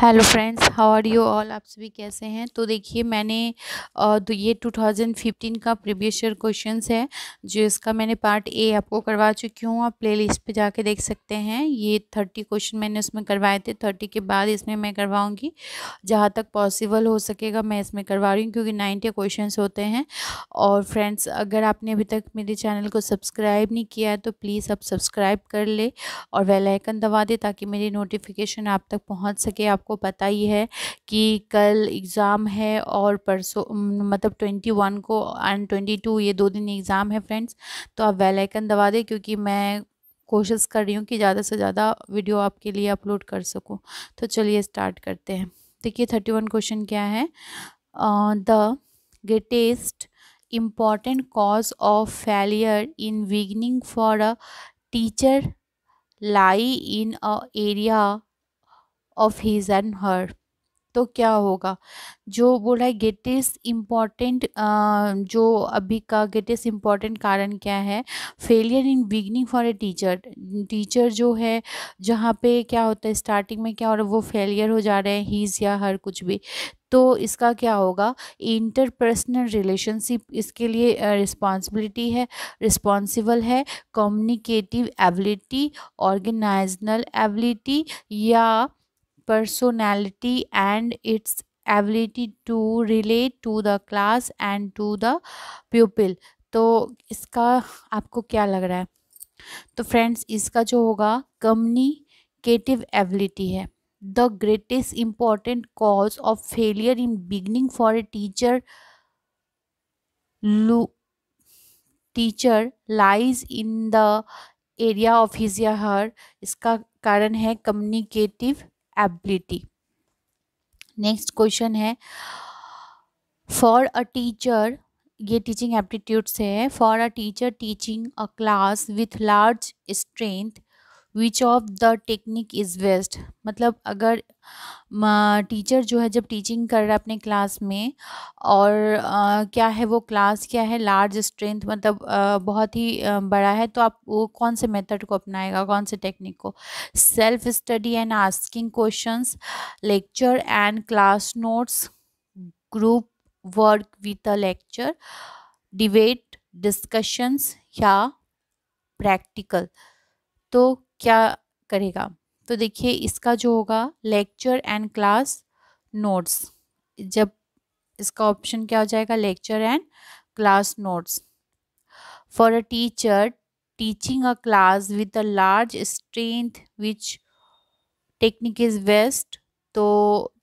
Hello friends how are you all आप सभी कैसे हैं तो देखिए मैंने तो ये 2015 का प्रीवियस ईयर क्वेश्चंस है जो इसका मैंने पार्ट ए आपको करवा चुकी हूँ आप प्लेलिस्ट पे जाके देख सकते हैं ये 30 क्वेश्चन मैंने उसमें करवाए थे 30 के बाद इसमें मैं करवाऊँगी जहाँ तक पॉसिबल हो सकेगा मैं इसमें करवा रही हूँ क्योंकि नाइन्टी क्वेश्चन होते हैं और फ्रेंड्स अगर आपने अभी तक मेरे चैनल को सब्सक्राइब नहीं किया है तो प्लीज़ आप सब्सक्राइब कर ले और वेलाइकन दबा दे ताकि मेरी नोटिफिकेशन आप तक पहुँच सके आपको पता ही है कि कल एग्ज़ाम है और परसों मतलब ट्वेंटी वन को एंड ट्वेंटी टू ये दो दिन एग्ज़ाम है फ्रेंड्स तो आप बेल आइकन दबा दें क्योंकि मैं कोशिश कर रही हूँ कि ज़्यादा से ज़्यादा वीडियो आपके लिए अपलोड कर सकूँ तो चलिए स्टार्ट करते हैं देखिए थर्टी वन क्वेश्चन क्या है the greatest important cause of failure in beginning for a teacher lie in a area of his and her तो क्या होगा जो बोला है ग्रेटेस्ट इम्पॉर्टेंट जो अभी का गेटेस्ट इम्पॉर्टेंट कारण क्या है failure in beginning for a teacher teacher जो है जहाँ पे क्या होता है स्टार्टिंग में क्या हो रहा है वो फेलियर हो जा रहे हैं हीज़ या हर कुछ भी तो इसका क्या होगा इंटरपर्सनल रिलेशनशिप इसके लिए रिस्पॉन्सिबिलिटी है रिस्पॉन्सिबल है कम्युनिकेटिव एबिलिटी ऑर्गेनाइजनल एबिलिटी या personality and its ability to relate to the class and to the pupil तो इसका आपको क्या लग रहा है तो फ्रेंड्स इसका जो होगा कम्युनिकेटिव एबिलिटी है the greatest important cause of failure in beginning for a teacher लू teacher lies in the area of his या हर इसका कारण है कम्युनिकेटिव एबिलिटी नेक्स्ट क्वेश्चन है फॉर अ टीचर ये टीचिंग एप्टीट्यूड से है for a teacher teaching a class with large strength which of the technique is best मतलब अगर टीचर जो है जब टीचिंग कर रहा है अपने क्लास में और आ, क्या है वो क्लास क्या है लार्ज स्ट्रेंथ मतलब आ, बहुत ही आ, बड़ा है तो आप वो कौन से मेथड को अपनाएगा कौन से टेक्निक को self study and asking questions lecture and class notes group work with a lecture debate discussions या प्रैक्टिकल तो क्या करेगा तो देखिए इसका जो होगा लेक्चर एंड क्लास नोट्स जब इसका ऑप्शन क्या हो जाएगा lecture and class notes for a teacher teaching a class with a large strength which technique is best तो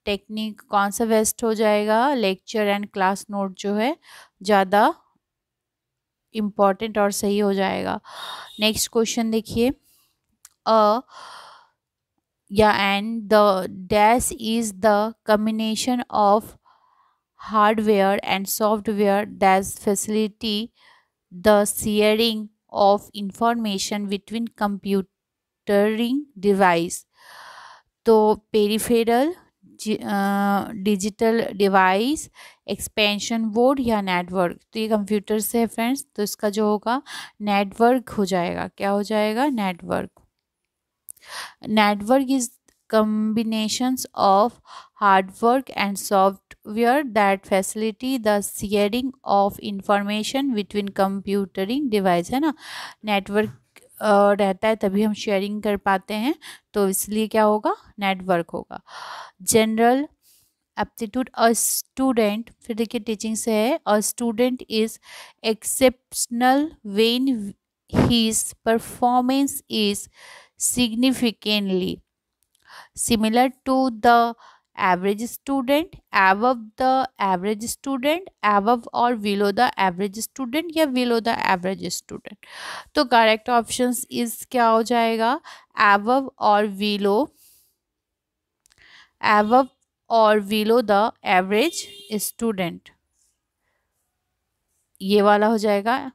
टेक्निक कौन सा वेस्ट हो जाएगा लेक्चर एंड क्लास नोट जो है ज़्यादा इम्पॉर्टेंट और सही हो जाएगा नेक्स्ट क्वेश्चन देखिए a yeah and the dash is the combination of hardware and software that facility the sharing of information between computing device तो peripheral digital device expansion board या नेटवर्क तो ये कंप्यूटर से है फ्रेंड्स तो इसका जो होगा नेटवर्क हो जाएगा क्या हो जाएगा network network is combinations of hard work and software that facilitate the sharing of information between computing device है ना network रहता है तभी हम शेयरिंग कर पाते हैं तो इसलिए क्या होगा नेटवर्क होगा जनरल एप्टीट्यूड अ स्टूडेंट फिर देखिए टीचिंग से है a student is exceptional when his performance is significantly. Similar to the average student, above the average student, above or below the average student ya below the average student. to correct options is kya ho jayega above or below above or below the average student. ye wala ho jayega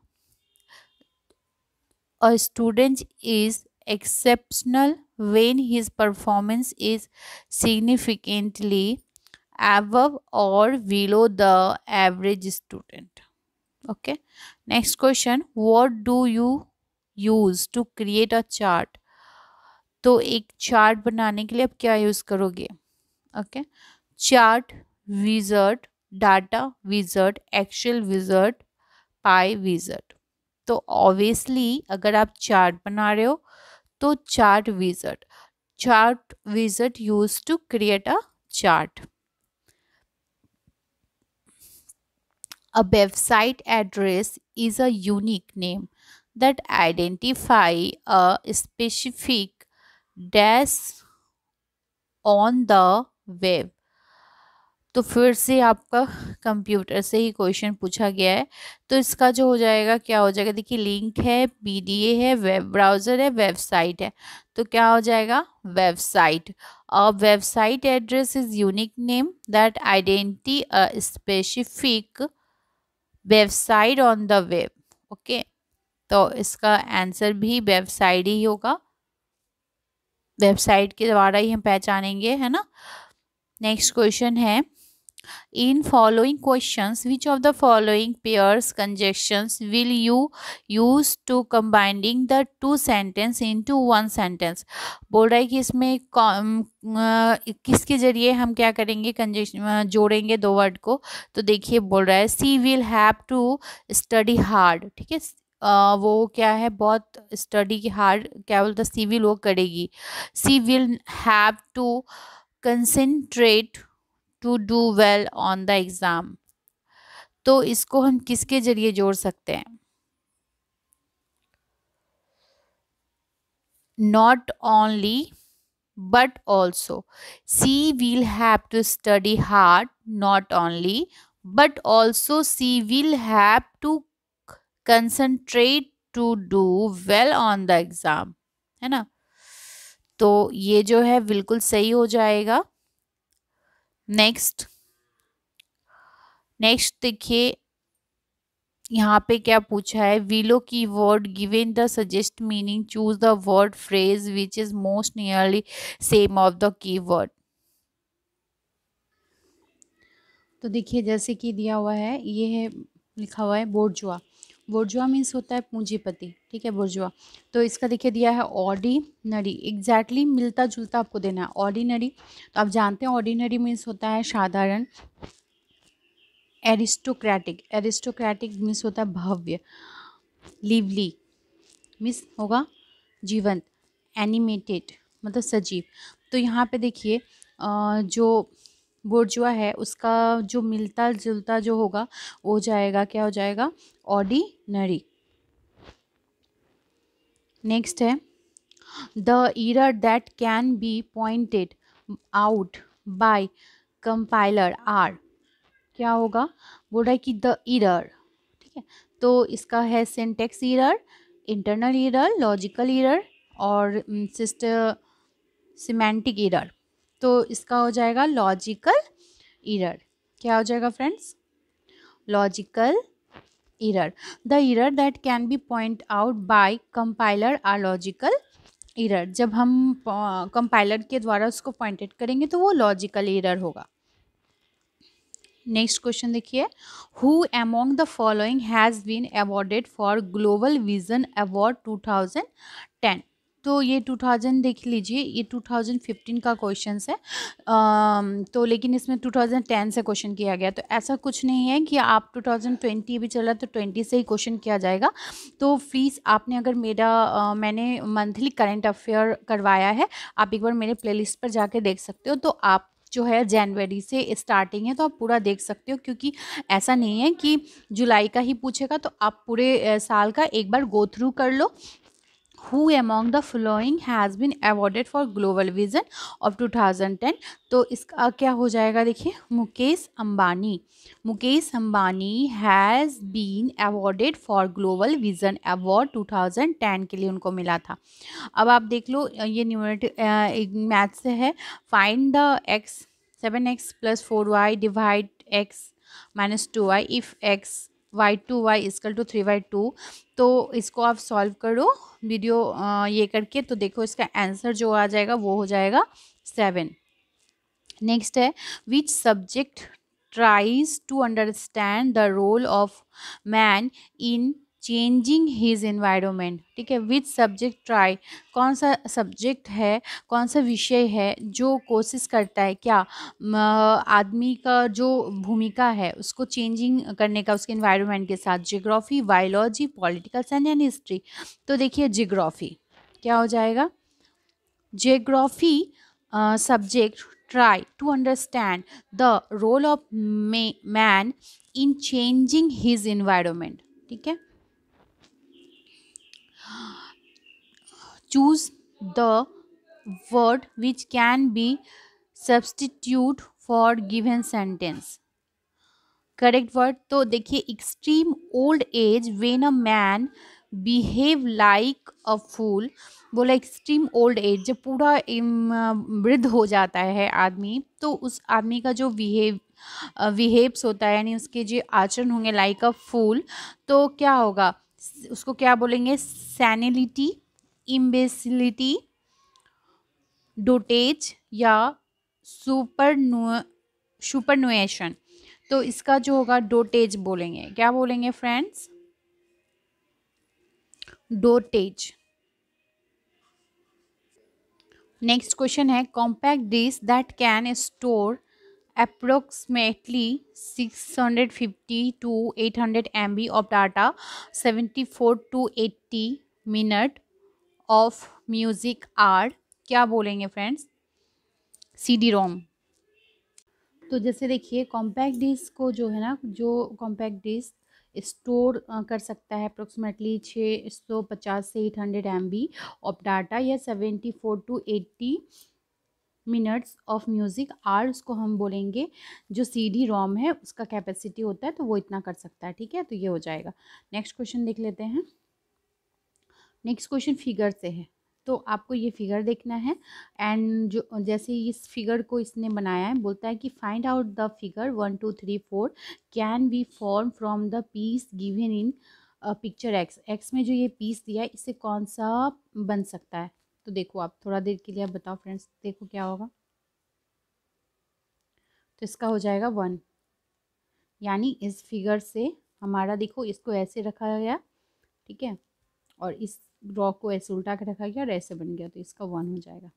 a student is exceptional when his performance is significantly above or below the average student okay next question what do you use to create a chart तो एक chart बनाने के लिए आप क्या use करोगे okay chart wizard data wizard actual wizard pie wizard तो obviously अगर आप चार्ट बना रहे हो तो chart wizard chart wizard used to create a chart a website address is a unique name that identify a specific dash on the web तो फिर से आपका कंप्यूटर से ही क्वेश्चन पूछा गया है तो इसका जो हो जाएगा क्या हो जाएगा देखिए लिंक है पीडीए है वेब ब्राउज़र है वेबसाइट है तो क्या हो जाएगा वेबसाइट और website address is unique name that identify a specific website on the web okay तो इसका आंसर भी वेबसाइट ही होगा वेबसाइट के द्वारा ही हम पहचानेंगे है ना नेक्स्ट क्वेश्चन है in following question which of the following pairs conjunctions will you use to combining the two sentence into one sentence बोल रहा है कि इसमें किसके जरिए हम क्या करेंगे कंजेक्शन जोड़ेंगे दो वर्ड को तो देखिए बोल रहा है she will have to study hard ठीक है वो क्या है बहुत स्टडी की हार्ड क्या बोलता सी विल वो करेगी she will have to concentrate to do well on the exam तो इसको हम किसके ज़रिए जोड़ सकते हैं not only but also she will have to study hard not only but also she will have to concentrate to do well on the exam है ना तो ये जो है बिल्कुल सही हो जाएगा नेक्स्ट नेक्स्ट देखिए यहाँ पे क्या पूछा है below key word given the suggest meaning choose the word phrase which is most nearly same of the key word तो देखिए जैसे कि दिया हुआ है ये है लिखा हुआ है बोर्जुआ बुर्जुआ मीन्स होता है पूंजीपति ठीक है बुर्जुआ तो इसका देखिए दिया है ऑर्डिनरी एग्जैक्टली exactly मिलता जुलता आपको देना है ऑर्डिनरी तो आप जानते हैं ऑर्डिनरी मीन्स होता है साधारण एरिस्टोक्रेटिक एरिस्टोक्रेटिक मीन्स होता है भव्य लिवली मीन्स होगा जीवंत एनिमेटेड मतलब सजीव तो यहाँ पे देखिए जो जो है उसका जो मिलता जुलता जो होगा वो जाएगा क्या हो जाएगा ऑर्डिनरी नेक्स्ट है the error that can be pointed out by compiler are क्या होगा बोल रहा है कि द ईरर ठीक है तो इसका है syntax error internal error logical error और सिस्ट सिमेंटिक ईरर तो इसका हो जाएगा लॉजिकल इरर क्या हो जाएगा friends logical error the error that can be point out by compiler are logical error जब हम कंपाइलर के द्वारा उसको पॉइंटेड करेंगे तो वो लॉजिकल इरर होगा नेक्स्ट क्वेश्चन देखिए who among the following has been awarded for global vision award 2010 तो ये 2000 देख लीजिए ये 2015 का क्वेश्चन है आ, तो लेकिन इसमें 2010 से क्वेश्चन किया गया तो ऐसा कुछ नहीं है कि आप 2020 भी चला तो 20 से ही क्वेश्चन किया जाएगा तो फीस आपने अगर मेरा आ, मैंने मंथली करेंट अफेयर करवाया है आप एक बार मेरे प्लेलिस्ट पर जाके देख सकते हो तो आप जो है जनवरी से स्टार्टिंग है तो आप पूरा देख सकते हो क्योंकि ऐसा नहीं है कि जुलाई का ही पूछेगा तो आप पूरे साल का एक बार गो थ्रू कर लो who among the following has been awarded for global vision of two thousand ten तो इसका क्या हो जाएगा देखिए Mukesh Ambani Mukesh Ambani has been awarded for global vision award ten के लिए उनको मिला था अब आप देख लो ये न्यूमेटिव मैथ से है find the x seven x plus four y divide x minus two y if x y two y is equal to three y two तो इसको आप सॉल्व करो वीडियो ये करके तो देखो इसका आंसर जो आ जाएगा वो हो जाएगा सेवन नेक्स्ट है which subject tries to understand the role of man in changing his environment ठीक है विथ सब्जेक्ट ट्राई कौन सा सब्जेक्ट है कौन सा विषय है जो कोशिश करता है क्या आदमी का जो भूमिका है उसको चेंजिंग करने का उसके इन्वायरमेंट के साथ geography biology political science and history तो देखिए जियोग्राफी क्या हो जाएगा geography subject to understand the role of may man in changing his environment ठीक है choose the word which can be substitute for given sentence correct word तो देखिए extreme old age when a man behave like a fool बोला extreme old as जब पूरा वृद्ध हो जाता है आदमी तो उस आदमी का जो बिहेव बिहेव्स होता है यानी उसके जो आचरण होंगे लाइक अ फूल तो क्या होगा उसको क्या बोलेंगे सैनिलिटी इम्बेसिलिटी डोटेज या सुपर सुपरनुएशन तो इसका जो होगा डोटेज बोलेंगे क्या बोलेंगे फ्रेंड्स डोटेज नेक्स्ट क्वेश्चन है compact disc that can store approximately 650 to 800 MB of data, 74 to 80 minute of music are क्या बोलेंगे फ्रेंड्स सी डी रोम तो जैसे देखिए कॉम्पैक्ट डिस्क को जो है ना जो कॉम्पैक्ट डिस्क स्टोर कर सकता है अप्रोक्सीमेटली छः सौ पचास से eight hundred M B of data या seventy four to eighty minutes of music are उसको हम बोलेंगे जो सी डी रोम है उसका कैपेसिटी होता है तो वो इतना कर सकता है ठीक है तो ये हो जाएगा नेक्स्ट क्वेश्चन देख लेते हैं नेक्स्ट क्वेश्चन फिगर से है तो आपको ये फिगर देखना है एंड जो जैसे इस फिगर को इसने बनाया है बोलता है कि find out the figure one two three four can be form from the piece given in picture x x में जो ये पीस दिया है इससे कौन सा बन सकता है तो देखो आप थोड़ा देर के लिए आप बताओ फ्रेंड्स देखो क्या होगा तो इसका हो जाएगा वन यानी इस फिगर से हमारा देखो इसको ऐसे रखा गया ठीक है और इस रॉक को ऐसे उल्टा कर रखा गया और ऐसे बन गया तो इसका वन हो जाएगा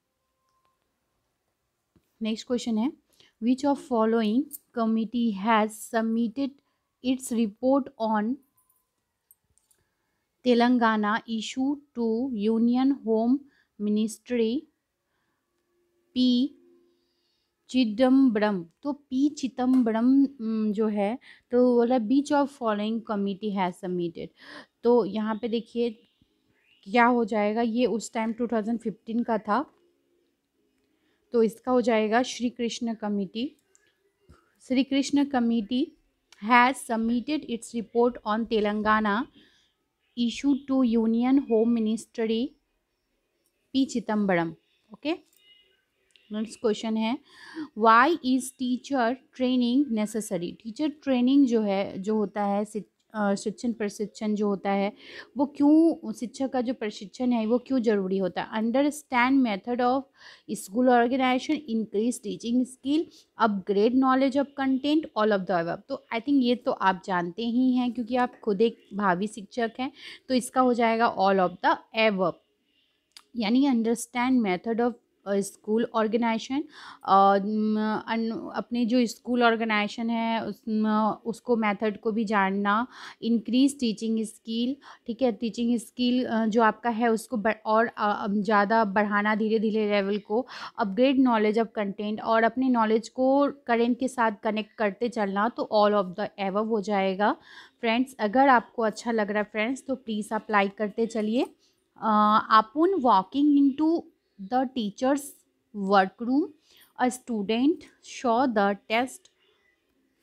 नेक्स्ट क्वेश्चन है which of following committee has submitted its report on Telangana issue to union home ministry P Chidambaram तो पी चिदम्बरम जो है तो बोला which of following committee has submitted तो यहाँ पे देखिए क्या हो जाएगा ये उस टाइम 2015 का था तो इसका हो जाएगा Shri Krishna committee Shri Krishna committee has submitted its report on Telangana issue to union home ministry P Chidambaram okay next question है why is teacher training necessary teacher training जो है जो होता है शिक्षण प्रशिक्षण जो होता है वो क्यों शिक्षक का जो प्रशिक्षण है वो क्यों ज़रूरी होता है understand method of school organization increase teaching skill upgrade knowledge of content all of the अब तो आई थिंक ये तो आप जानते ही हैं क्योंकि आप खुद एक भावी शिक्षक हैं तो इसका हो जाएगा ऑल ऑफ द एवअप यानी understand method of school organization अपने जो स्कूल ऑर्गेनाइजेशन है उस उसको मेथड को भी जानना इंक्रीज टीचिंग स्किल ठीक है टीचिंग स्किल जो आपका है उसको ब, और ज़्यादा बढ़ाना धीरे धीरे लेवल को अपग्रेड नॉलेज ऑफ कंटेंट और अपने नॉलेज को करेंट के साथ कनेक्ट करते चलना तो ऑल ऑफ द एवव हो जाएगा फ्रेंड्स अगर आपको अच्छा लग रहा है फ्रेंड्स तो प्लीज़ आप लाइक करते चलिए अपन walking into the teachers work room a student show the test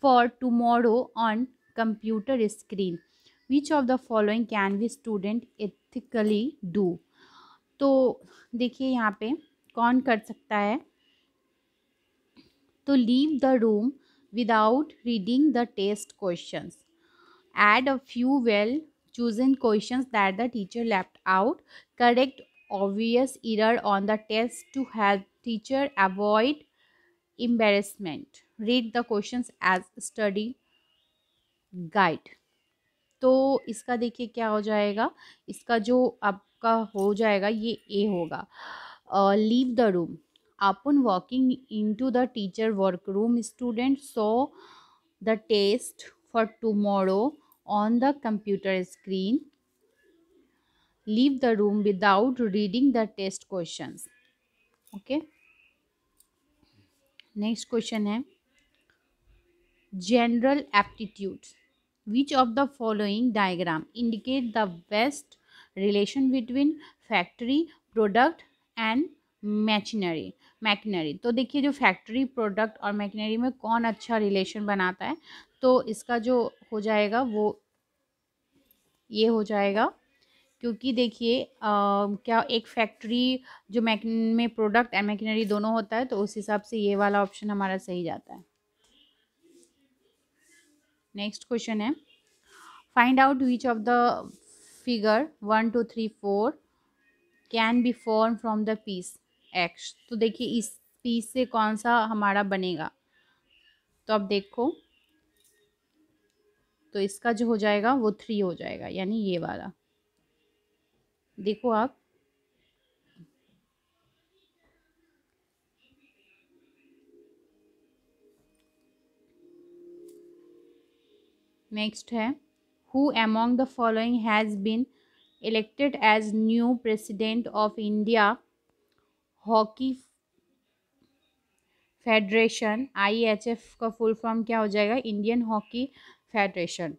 for tomorrow on computer screen which of the following can be student ethically do तो देखिए यहाँ पे कौन कर सकता है तो leave the room without reading the test question add a few well chosen questions that the teacher left out correct obvious error on the test to help teacher avoid embarrassment read the questions as study guide तो इसका देखिए क्या हो जाएगा इसका जो आपका हो जाएगा ये ए होगा leave the room upon walking into the teacher workroom students saw the test for tomorrow on the computer screen. Leave the room without reading the test questions. Okay. Next question is general aptitudes. Which of the following diagram indicate the best relation between factory, product and machinery? मैकेनरी तो देखिए जो factory product और मैकेनरी में कौन अच्छा relation बनाता है तो इसका जो हो जाएगा वो ये हो जाएगा क्योंकि देखिए क्या एक फैक्ट्री जो मैक में प्रोडक्ट एंड मैकेनरी दोनों होता है तो उस हिसाब से ये वाला ऑप्शन हमारा सही जाता है नेक्स्ट क्वेश्चन है find out which of the figure one two three four can be form from the piece x तो देखिए इस पी से कौन सा हमारा बनेगा तो अब देखो तो इसका जो हो जाएगा वो थ्री हो जाएगा यानी ये वाला देखो आप नेक्स्ट है who among the following has been elected as new president of India hockey federation IHF का फुल फॉर्म क्या हो जाएगा इंडियन हॉकी फेडरेशन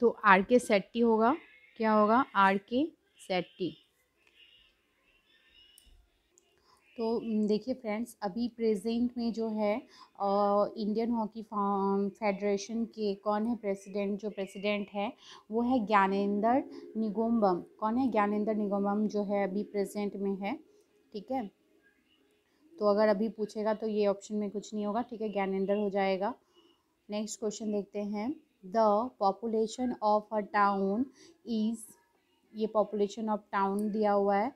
तो आर के सेट्टी होगा क्या होगा आर के सेट्टी तो देखिए फ्रेंड्स अभी प्रेजेंट में जो है इंडियन हॉकी फेडरेशन के कौन है प्रेसिडेंट जो प्रेसिडेंट है वो है ज्ञानेंद्र निगोम्बम कौन है ज्ञानेंद्र निगोम्बम जो है अभी प्रेजेंट में है ठीक है तो अगर अभी पूछेगा तो ये ऑप्शन में कुछ नहीं होगा ठीक है ज्ञानेंद्र हो जाएगा नेक्स्ट क्वेश्चन देखते हैं the population of a town is ये पॉपुलेशन ऑफ टाउन दिया हुआ है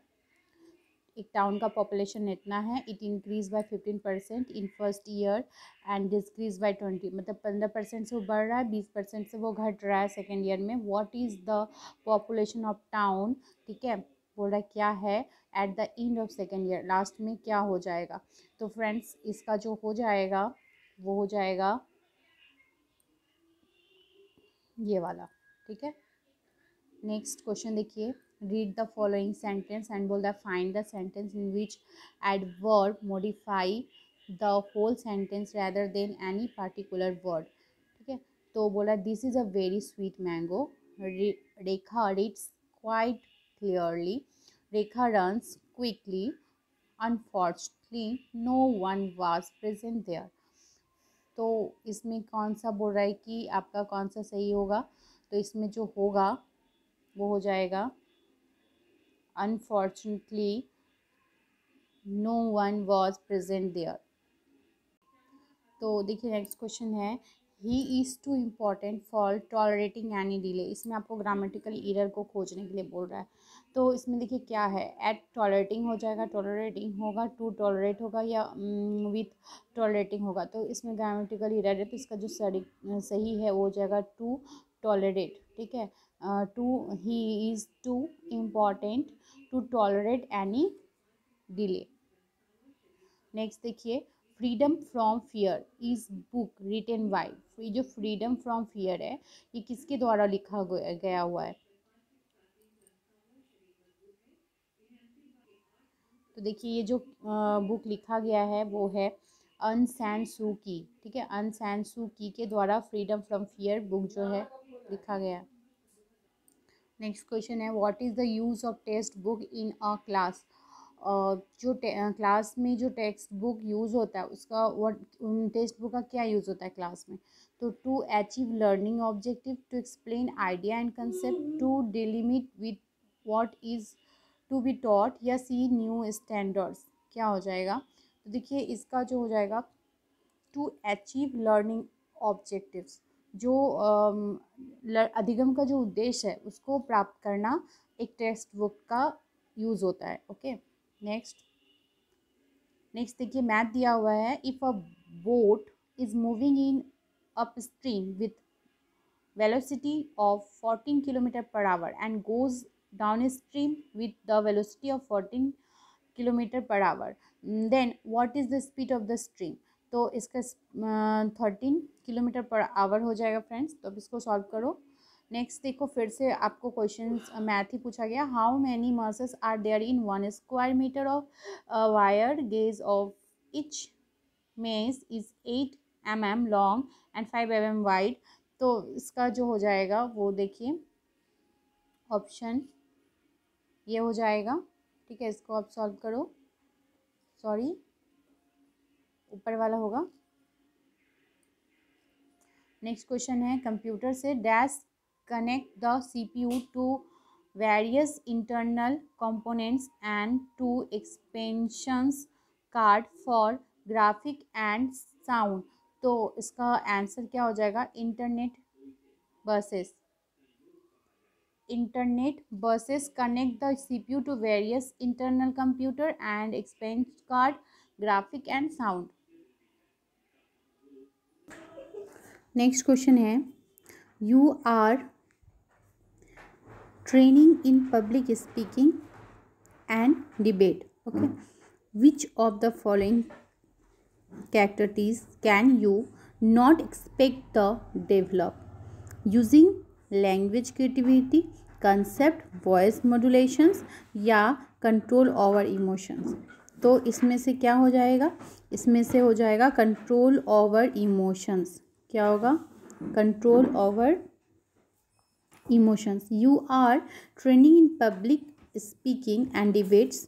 एक टाउन का पॉपुलेशन इतना है it increase by fifteen percent in first year and decrease by twenty मतलब पंद्रह परसेंट से वो बढ़ रहा है बीस परसेंट से वो घट रहा है सेकेंड ईयर में what is the population of town ठीक है बोल रहा क्या है at the end of second year last में क्या हो जाएगा तो फ्रेंड्स इसका जो हो जाएगा वो हो जाएगा ये वाला ठीक है नेक्स्ट क्वेश्चन देखिए read the following sentence and बोल रहा find the sentence in which adverb modify the whole sentence rather than any particular word ठीक है तो bola this is a very sweet mango rekha reads quite clearly rekha runs quickly unfortunately no one was present there तो इसमें कौन सा बोल रहा है कि आपका कौन सा सही होगा तो इसमें जो होगा वो हो जाएगा Unfortunately, no one was present there. तो देखिए नेक्स्ट क्वेश्चन है he is too important for tolerating any delay इसमें आपको ग्रामेटिकल ईरर को खोजने के लिए बोल रहा है तो इसमें देखिए क्या है एट टॉलरेटिंग हो जाएगा टॉलरेटिंग होगा टू टॉलरेट होगा या विथ mm, टॉलरेटिंग होगा तो इसमें ग्रामेटिकल ईरर है तो इसका जो सड़ी सही है वो हो जाएगा टू टॉलरेट ठीक है too he is too important to tolerate any delay next देखिए freedom from fear is book written by ये जो फ्रीडम फ्रॉम फियर है ये किसके द्वारा लिखा गया हुआ है तो देखिए ये जो बुक लिखा गया है वो है अनसैन सू की ठीक है अनसैन सू की के द्वारा फ्रीडम फ्रॉम फियर बुक जो है लिखा गया है नेक्स्ट क्वेश्चन है what is the use of text book in a class जो क्लास uh, में जो टेक्स्ट बुक यूज़ होता है उसका व्हाट टेक्स्ट बुक का क्या यूज़ होता है क्लास में तो to achieve learning objective to explain idea and concept to delimit with what is to be taught या सी न्यू स्टैंडर्ड्स क्या हो जाएगा तो देखिए इसका जो हो जाएगा टू अचीव लर्निंग ऑब्जेक्टिव्स जो अधिगम का जो उद्देश्य है उसको प्राप्त करना एक टेक्स्ट बुक का यूज़ होता है ओके नेक्स्ट नेक्स्ट देखिए मैथ दिया हुआ है if a boat is moving in up stream with velocity of fourteen kilometre per hour and goes down stream with the velocity of fourteen kilometre per hour then what is the speed of the stream तो इसका thirteen kilometre per our हो जाएगा friends तो अब इसको solve करो next देखो फिर से आपको क्वेश्चन मैथ ही पूछा गया how many muscles are there in one square metre of wire gauge of each mesh is eight M M long and five M M wide तो इसका जो हो जाएगा वो देखिए ऑप्शन ये हो जाएगा ठीक है इसको आप सॉल्व करो सॉरी ऊपर वाला होगा नेक्स्ट क्वेश्चन है कंप्यूटर से dash connect the CPU to various internal components and to expansions card for graphic and sound तो इसका आंसर क्या हो जाएगा internet buses internet buses connect the CPU to various internal computer and expense card graphic and sound next question है you are training in public speaking and debate okay which of the following characteristics can you not expect the develop using language creativity concept voice modulations या control over emotions तो इसमें से क्या हो जाएगा इसमें से हो जाएगा कंट्रोल ओवर इमोशंस क्या होगा control over emotions you are training in public speaking and debates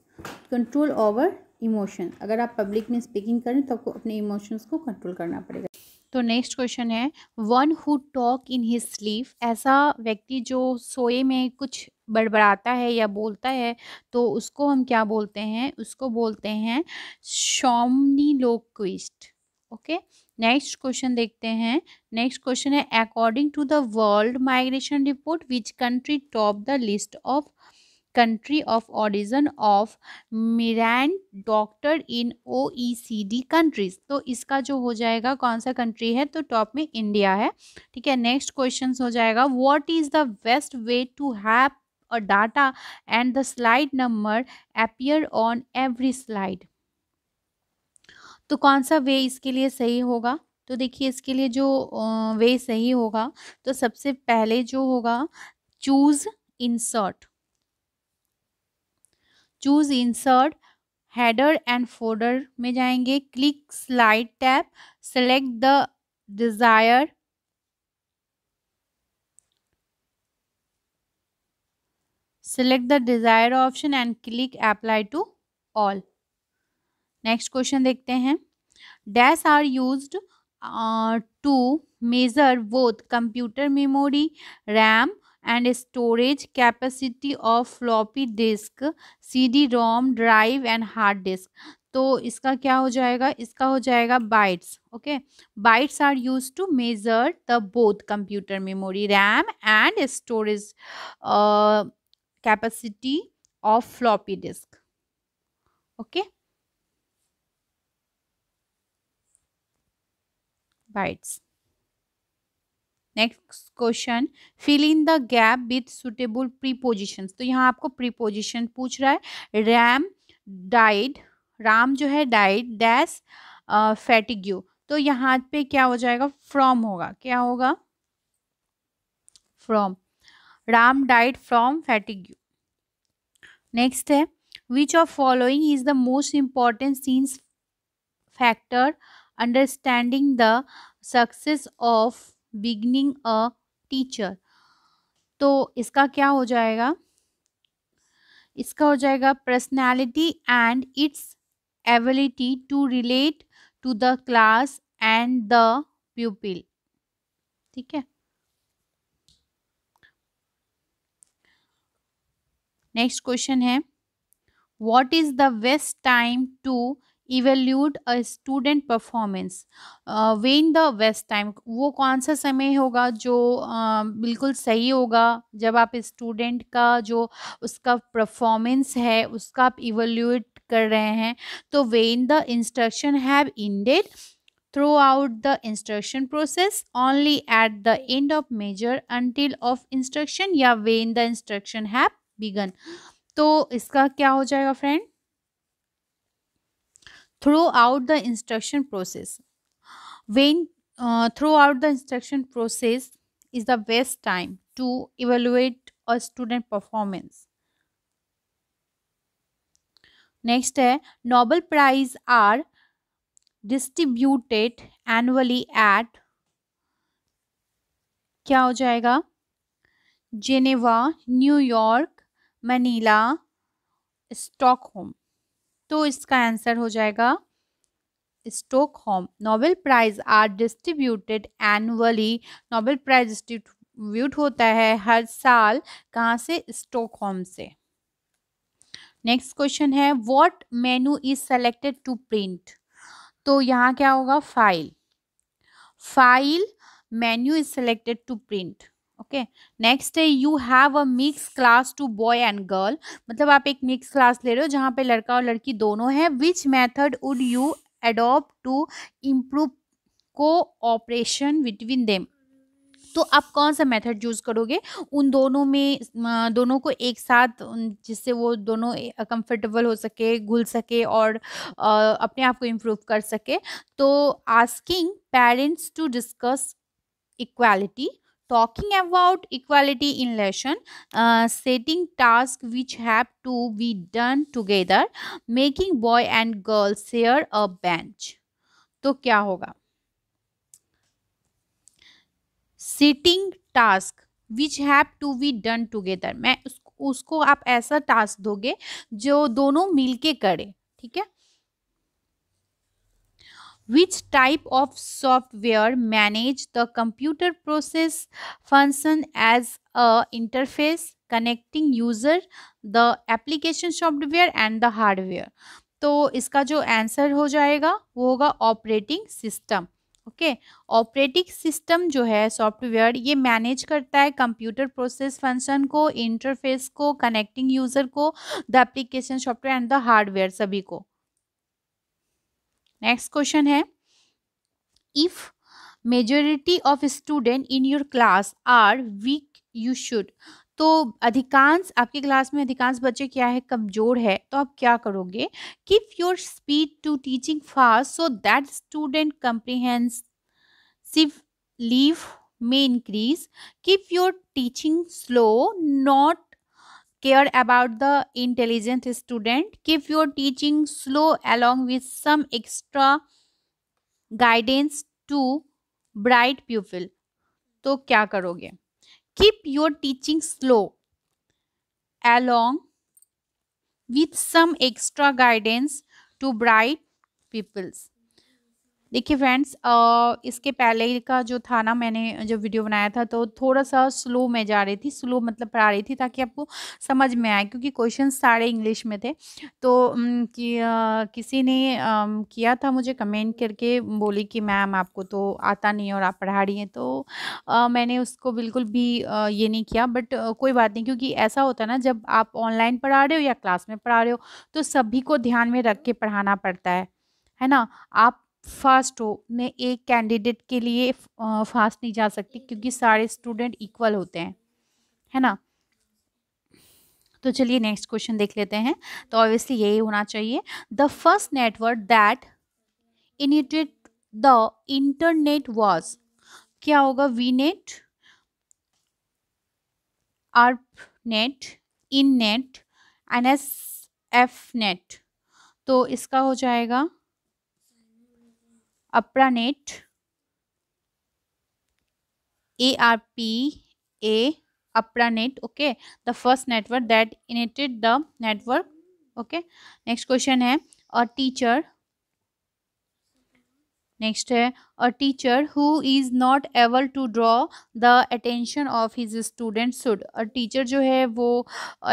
control over emotion अगर आप पब्लिक में स्पीकिंग करें तो आपको अपने इमोशंस को कंट्रोल करना पड़ेगा तो नेक्स्ट क्वेश्चन है one who talk in his sleeve ऐसा व्यक्ति जो सोए में कुछ बड़बड़ाता है या बोलता है तो उसको हम क्या बोलते हैं उसको बोलते हैं somniloquist okay okay? Next question देखते हैं नेक्स्ट क्वेश्चन है according to the world migration report which country top the list of country of origin of migrant doctor in O E C D countries तो इसका जो हो जाएगा कौन सा कंट्री है तो टॉप में इंडिया है ठीक है नेक्स्ट क्वेश्चन हो जाएगा what is the best way to have a data and the slide number appear on every slide तो कौन सा वे इसके लिए सही होगा तो देखिए इसके लिए जो वे सही होगा तो सबसे पहले जो होगा choose insert choose insert header and folder में जाएंगे click slide tap select the desire select the desire option and click apply to all next question देखते हैं dash are use to measure both computer memory RAM and storage capacity of floppy disk CD ROM drive and hard disk तो इसका क्या हो जाएगा इसका हो जाएगा bytes okay bytes are use to measure the both computer memory RAM and storage capacity of floppy disk okay bites. Next question fill in the gap with suitable preposition तो यहाँ आपको प्रीपोजिशन पूछ रहा है रैम डाइड राम जो है died dash fatigue तो यहाँ पे क्या हो जाएगा फ्रॉम होगा क्या होगा from Ram died from fatigue next है which of following is the most important scenes factor understanding the success of beginning a teacher तो इसका क्या हो जाएगा इसका हो जाएगा personality and its ability to relate to the class and the pupil ठीक है नेक्स्ट क्वेश्चन है what is the best time to a student performance when the west time वो कौन सा समय होगा जो uh, बिल्कुल सही होगा जब आप स्टूडेंट का जो उसका परफॉर्मेंस है उसका आप इवेल्यूट कर रहे हैं तो when the instruction have ended throughout the instruction process only at the end of major until of instruction या in the instruction have began तो इसका क्या हो जाएगा friend throughout the instruction process when uh, throughout the instruction process is the best time to evaluate a student performance next uh, Nobel Prize are distributed annually at, kya ho jayega, Geneva, New York, Manila, Stockholm. तो इसका answer हो जाएगा Stockholm Nobel prize are distributed annually Nobel prize distribute होता है हर साल कहाँ से स्टोक होम से नेक्स्ट क्वेश्चन है what menu is selected to print तो यहाँ क्या होगा file file menu is selected to print okay next है you have a mix class to boy and girl मतलब आप एक मिक्स क्लास ले रहे हो जहाँ पे लड़का और लड़की दोनों हैं which method would you adopt to improve cooperation between them तो आप कौन सा मेथड यूज़ करोगे उन दोनों में दोनों को एक साथ जिससे वो दोनों कंफर्टेबल हो सके घुल सके और अपने आप को इम्प्रूव कर सके तो asking parents to discuss equality talking about equality in lesson uh, setting tasks which have to be done together making boy and girl share a bench तो क्या होगा sitting task which have to be done together मैं उसको, उसको आप ऐसा task दोगे जो दोनों मिलके करें ठीक है which type of software manage the computer process function as a interface connecting user the application software and the hardware तो इसका जो आंसर हो जाएगा वो होगा operating system okay operating system जो है सॉफ्टवेयर ये मैनेज करता है कंप्यूटर प्रोसेस फंक्शन को इंटरफेस को कनेक्टिंग यूज़र को the application software and the hardware सभी को नेक्स्ट क्वेश्चन है if majority of student in your class are weak you should तो अधिकांश आपके क्लास में अधिकांश बच्चे क्या है कमज़ोर है तो आप क्या करोगे keep your speed to teaching fast so that student comprehensive leave में increase keep your teaching slow not care about the intelligent student keep your teaching slow along with some extra guidance to bright pupil to क्या करोगे Keep your teaching slow along with some extra guidance to bright pupils देखिए friends इसके पहले का जो था ना मैंने जो वीडियो बनाया था तो थोड़ा सा स्लो में जा रही थी स्लो मतलब पढ़ा रही थी ताकि आपको समझ में आए क्योंकि क्वेश्चन सारे इंग्लिश में थे तो कि, आ, किसी ने आ, किया था मुझे कमेंट करके बोली कि मैम आपको तो आता नहीं और आप पढ़ा रही हैं तो आ, मैंने उसको बिल्कुल भी आ, ये नहीं किया बट आ, कोई बात नहीं क्योंकि ऐसा होता ना जब आप ऑनलाइन पढ़ा रहे हो या क्लास में पढ़ा रहे हो तो सभी को ध्यान में रख के पढ़ाना पड़ता है है ना आप फास्ट हो मैं एक कैंडिडेट के लिए फास्ट नहीं जा सकती क्योंकि सारे स्टूडेंट इक्वल होते हैं है ना तो चलिए नेक्स्ट क्वेश्चन देख लेते हैं तो ऑब्वियसली यही होना चाहिए the first network that initiated the internet was क्या होगा वी नेट आर्प नेट इन नेट एन एस एफ नेट तो इसका हो जाएगा ARPANET A R P A ARPANET okay the first network that initiated the network okay next question है a teacher next है a teacher who is not able to draw the attention of his student should और teacher जो है वो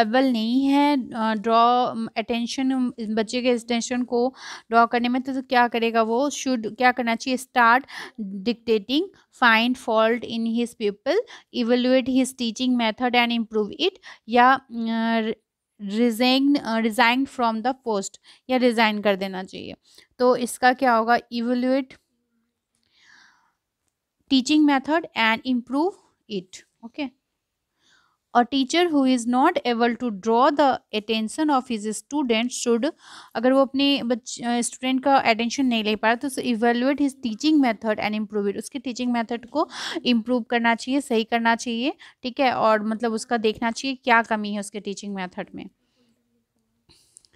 able नहीं है draw attention बच्चे के अटेंशन को ड्रॉ करने में तो, तो क्या करेगा वो शुड क्या करना चाहिए start dictating find fault in his people evaluate his teaching method and improve it या resign resign from the post या रिज़ाइन कर देना चाहिए तो इसका क्या होगा evaluate teaching method and improve it okay a teacher who is not able to draw the attention of his student should अगर वो अपने स्टूडेंट का अटेंशन नहीं ले पा रहा तो evaluate his teaching method and improve it उसके टीचिंग मेथड को इम्प्रूव करना चाहिए सही करना चाहिए ठीक है और मतलब उसका देखना चाहिए क्या कमी है उसके टीचिंग मेथड में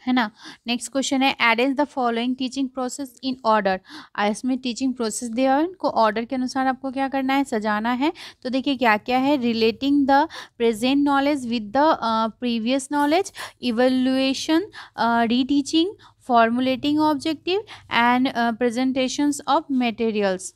है ना नेक्स्ट क्वेश्चन है arrange the following teaching process in order इसमें टीचिंग प्रोसेस दिया है इनको ऑर्डर के अनुसार आपको क्या करना है सजाना है तो देखिए क्या क्या है relating the present knowledge with the previous knowledge evaluation teaching formulating objective and presentations of materials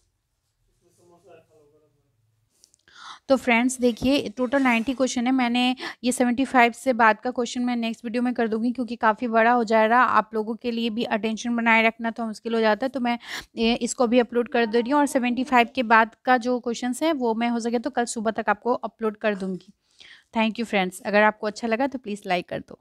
तो फ्रेंड्स देखिए टोटल नाइन्टी क्वेश्चन है मैंने ये सेवेंटी फाइव से बाद का क्वेश्चन मैं नेक्स्ट वीडियो में कर दूँगी क्योंकि काफ़ी बड़ा हो जा रहा आप लोगों के लिए भी अटेंशन बनाए रखना तो मुश्किल हो जाता है तो मैं इसको भी अपलोड कर दे रही हूँ और सेवेंटी फाइव के बाद का जो क्वेश्चन है वो मैं हो सके तो कल सुबह तक आपको अपलोड कर दूँगी थैंक यू फ्रेंड्स अगर आपको अच्छा लगा तो प्लीज़ लाइक कर दो